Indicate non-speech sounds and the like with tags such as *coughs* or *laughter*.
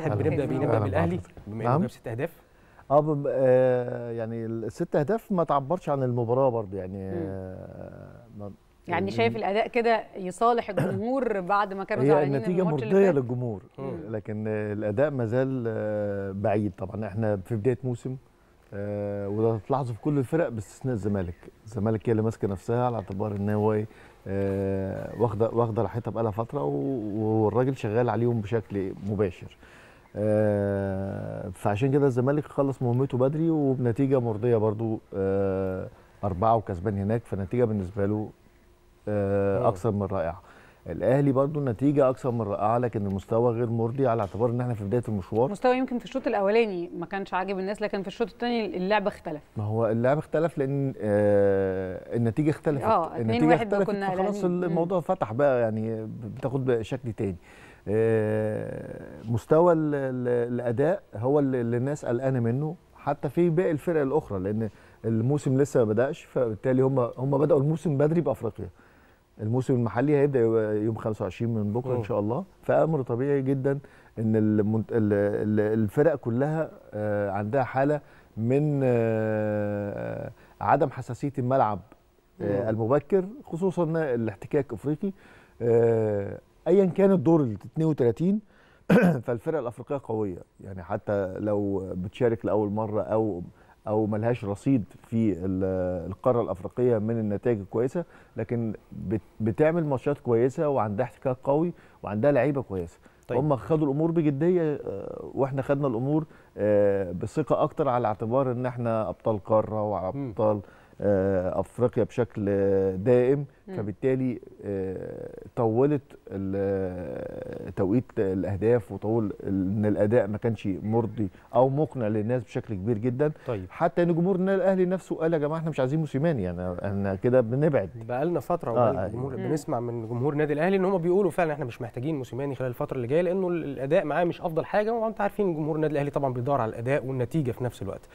تحب نبدا بيه نبدا بالاهلي بما انه نعم. جاب ست اهداف آه،, اه يعني الست اهداف ما تعبرش عن المباراه برضه يعني آه، يعني شايف الاداء كده يصالح الجمهور *coughs* بعد ما كانوا زعلانين النتيجه مرضيه للجمهور لكن الاداء ما زال آه، بعيد طبعا احنا في بدايه موسم وده تلاحظه في كل الفرق باستثناء الزمالك الزمالك هي اللي ماسكه نفسها على اعتبار ان هو إيه، واخده واخده راحتها بقالها فتره والراجل شغال عليهم بشكل مباشر آه، فعشان كده الزمالك خلص مهمته بدري وبنتيجه مرضيه برضو آه، اربعه وكسبان هناك فنتيجه بالنسبه له آه، اكثر من رائعه. الاهلي برضو النتيجه اكثر من رائعه لكن المستوى غير مرضي على اعتبار ان احنا في بدايه المشوار المستوى يمكن في الشوط الاولاني ما كانش عاجب الناس لكن في الشوط الثاني اللعب اختلف ما هو اللعب اختلف لان آه النتيجه اختلفت اه النتيجه اختلفت كنا خلاص يعني الموضوع فتح بقى يعني بتاخد بشكل شكل آه، مستوى الاداء هو اللي الناس قلقانه منه حتى في باقي الفرق الاخرى لان الموسم لسه ما بداش فبالتالي هم هم بداوا الموسم بدري بافريقيا الموسم المحلي هيبدا يوم 25 من بكره ان شاء الله فامر طبيعي جدا ان المنت... الفرق كلها آه، عندها حاله من آه، عدم حساسيه الملعب المبكر خصوصا الاحتكاك افريقي ايا كان الدور ال 32 *clears throat* فالفرق الافريقيه قويه يعني حتى لو بتشارك لاول مره او او ملهاش رصيد في القاره الافريقيه من النتائج الكويسه لكن بتعمل ماتشات كويسه وعندها احتكاك قوي وعندها لعيبه كويسه طيب. هم خدوا الامور بجديه آه، واحنا خدنا الامور آه، بثقه اكتر على اعتبار ان احنا ابطال قاره وابطال م. آه، افريقيا بشكل دائم فبالتالي آه، طولت آه، توقيت الاهداف وطول ان الاداء ما كانش مرضي او مقنع للناس بشكل كبير جدا طيب. حتى ان جمهور النادي الاهلي نفسه قال يا جماعه احنا مش عايزين موسيماني يعني احنا كده بنبعد بقى لنا فتره آه آه. يعني. بنسمع من جمهور النادي الاهلي ان هم بيقولوا فعلا احنا مش محتاجين موسيماني خلال الفتره اللي جايه لانه الاداء معاه مش افضل حاجه وانت عارفين جمهور النادي الاهلي طبعا بيدور على الاداء والنتيجه في نفس الوقت